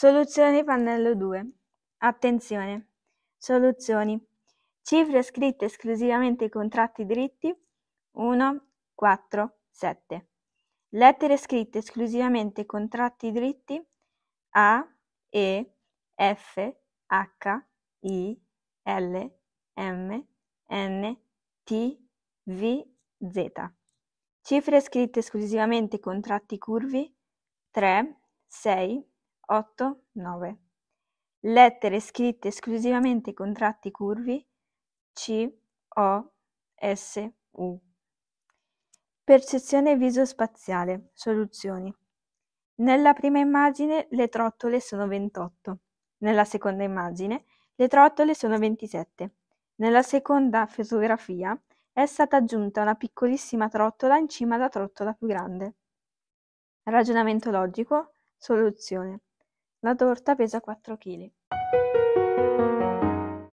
Soluzioni pannello 2. Attenzione. Soluzioni. Cifre scritte esclusivamente ai contratti diritti 1, 4, 7. Lettere scritte esclusivamente ai contratti diritti A, E, F, H, I, L, M, N, T, V, Z. Cifre scritte esclusivamente ai contratti curvi 3, 6, 8, 9. lettere scritte esclusivamente con tratti curvi C, O, S, U. Percezione visospaziale. Soluzioni. Nella prima immagine le trottole sono 28, nella seconda immagine le trottole sono 27. Nella seconda fotografia è stata aggiunta una piccolissima trottola in cima alla trottola più grande. Ragionamento logico. Soluzione. La torta pesa quattro chili.